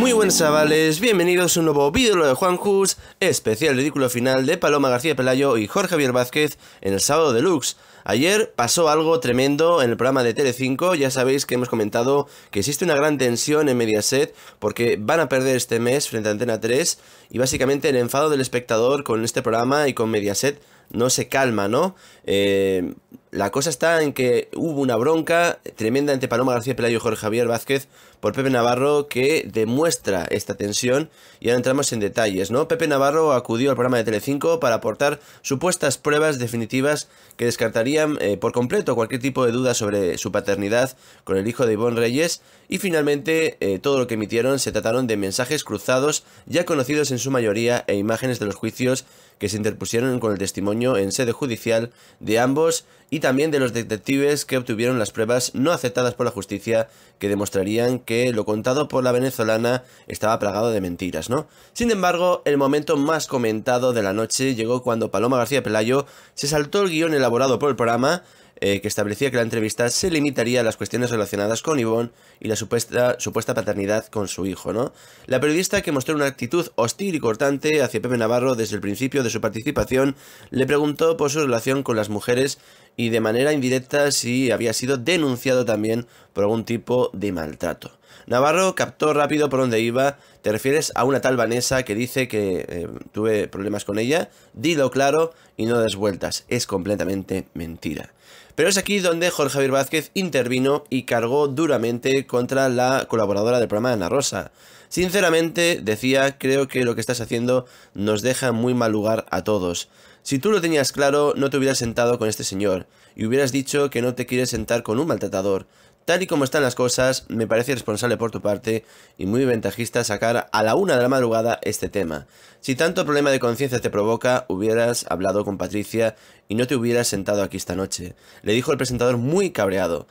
Muy buenas chavales, bienvenidos a un nuevo vídeo de Juan Hus, especial ridículo final de Paloma García Pelayo y Jorge Javier Vázquez en el sábado deluxe. Ayer pasó algo tremendo en el programa de Tele5, ya sabéis que hemos comentado que existe una gran tensión en Mediaset porque van a perder este mes frente a Antena 3 y básicamente el enfado del espectador con este programa y con Mediaset no se calma, ¿no? Eh, la cosa está en que hubo una bronca tremenda entre Paloma García Pelayo y Jorge Javier Vázquez por Pepe Navarro que demuestra esta tensión y ahora entramos en detalles, ¿no? Pepe Navarro acudió al programa de Telecinco para aportar supuestas pruebas definitivas que descartarían eh, por completo cualquier tipo de duda sobre su paternidad con el hijo de Ivonne Reyes y finalmente eh, todo lo que emitieron se trataron de mensajes cruzados ya conocidos en su mayoría e imágenes de los juicios que se interpusieron con el testimonio en sede judicial de ambos y también de los detectives que obtuvieron las pruebas no aceptadas por la justicia que demostrarían que lo contado por la venezolana estaba plagado de mentiras, ¿no? Sin embargo, el momento más comentado de la noche llegó cuando Paloma García Pelayo se saltó el guión elaborado por el programa eh, que establecía que la entrevista se limitaría a las cuestiones relacionadas con Yvonne y la supuesta, supuesta paternidad con su hijo, ¿no? La periodista que mostró una actitud hostil y cortante hacia Pepe Navarro desde el principio de su participación le preguntó por su relación con las mujeres y de manera indirecta si había sido denunciado también por algún tipo de maltrato. Navarro captó rápido por dónde iba. Te refieres a una tal Vanessa que dice que eh, tuve problemas con ella. Dilo claro y no des vueltas. Es completamente mentira. Pero es aquí donde Jorge Javier Vázquez intervino y cargó duramente contra la colaboradora del programa Ana Rosa. Sinceramente, decía, creo que lo que estás haciendo nos deja muy mal lugar a todos. Si tú lo tenías claro, no te hubieras sentado con este señor, y hubieras dicho que no te quieres sentar con un maltratador. Tal y como están las cosas, me parece responsable por tu parte y muy ventajista sacar a la una de la madrugada este tema. Si tanto problema de conciencia te provoca, hubieras hablado con Patricia y no te hubieras sentado aquí esta noche. Le dijo el presentador muy cabreado.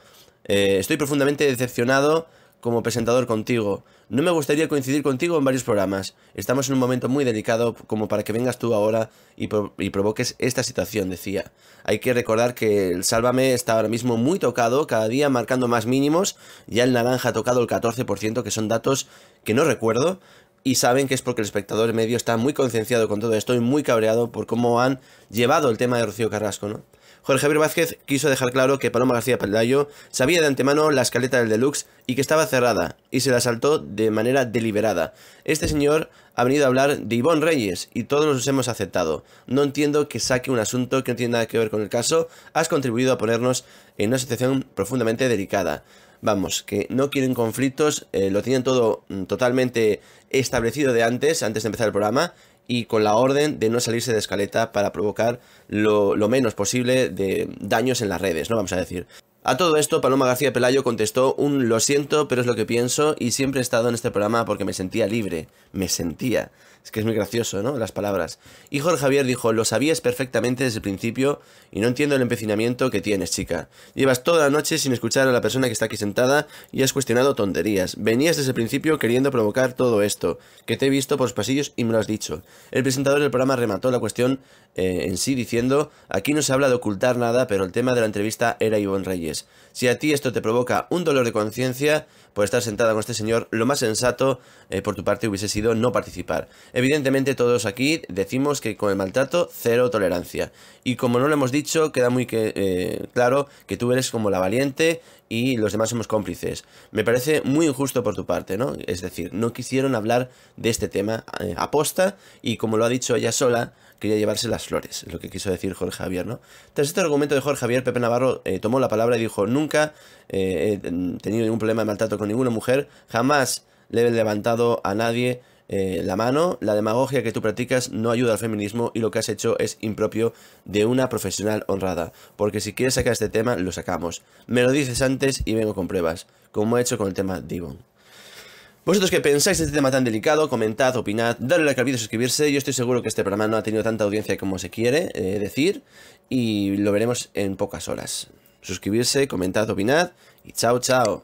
Eh, estoy profundamente decepcionado como presentador contigo. No me gustaría coincidir contigo en varios programas. Estamos en un momento muy delicado como para que vengas tú ahora y, y, provoques esta situación, decía. Hay que recordar que el Sálvame está ahora mismo muy tocado, cada día marcando más mínimos. Ya el naranja ha tocado el 14%, que son datos que no recuerdo. Y saben que es porque el espectador medio está muy concienciado con todo esto y muy cabreado por cómo han llevado el tema de Rocío Carrasco, ¿no? Jorge Javier Vázquez quiso dejar claro que Paloma García Pelayo sabía de antemano la escaleta del deluxe y que estaba cerrada, y se la saltó de manera deliberada. Este señor ha venido a hablar de Ivonne Reyes y todos los hemos aceptado. No entiendo que saque un asunto que no tiene nada que ver con el caso. Has contribuido a ponernos en una situación profundamente delicada vamos, que no quieren conflictos, eh, lo tienen todo mm, totalmente establecido de antes, antes de empezar el programa, y con la orden de no salirse de escaleta para provocar lo, menos posible de daños en las redes, ¿no? Vamos a decir. A todo esto, Paloma García Pelayo contestó un lo siento, pero es lo que pienso y siempre he estado en este programa porque me sentía libre, me sentía. Es que es muy gracioso, ¿no? Las palabras. Y Jorge Javier dijo, lo sabías perfectamente desde el principio y no entiendo el empecinamiento que tienes, chica. Llevas toda la noche sin escuchar a la persona que está aquí sentada y has cuestionado tonterías. Venías desde el principio queriendo provocar todo esto, que te he visto por los pasillos y me lo has dicho. El presentador del programa remató la cuestión eh, en sí diciendo, aquí no se habla de ocultar nada, pero el tema de la entrevista era Ivonne Reyes. Si a ti esto te provoca un dolor de conciencia por estar sentada con este señor, lo más sensato eh, por tu parte hubiese sido no participar. Evidentemente todos aquí decimos que con el maltrato cero tolerancia. Y como no lo hemos dicho, queda muy que, eh, claro que tú eres como la valiente y los demás somos cómplices. Me parece muy injusto por tu parte, ¿no? Es decir, no quisieron hablar de este tema eh, aposta y como lo ha dicho ella sola, quería llevarse las flores, lo que quiso decir Jorge Javier, ¿no? Tras este argumento de Jorge Javier, Pepe Navarro eh, tomó la palabra y dijo, nunca he tenido ningún problema de maltrato con ninguna mujer, jamás le he levantado a nadie eh, la mano. La demagogia que tú practicas no ayuda al feminismo y lo que has hecho es impropio de una profesional honrada. Porque si quieres sacar este tema, lo sacamos. Me lo dices antes y vengo con pruebas, como he hecho con el tema Divon. Vosotros que pensáis de este tema tan delicado, comentad, opinad, dadle like al vídeo, suscribirse. Yo estoy seguro que este programa no ha tenido tanta audiencia como se quiere eh, decir y lo veremos en pocas horas. Suscribirse, comentad, opinad y chao, chao.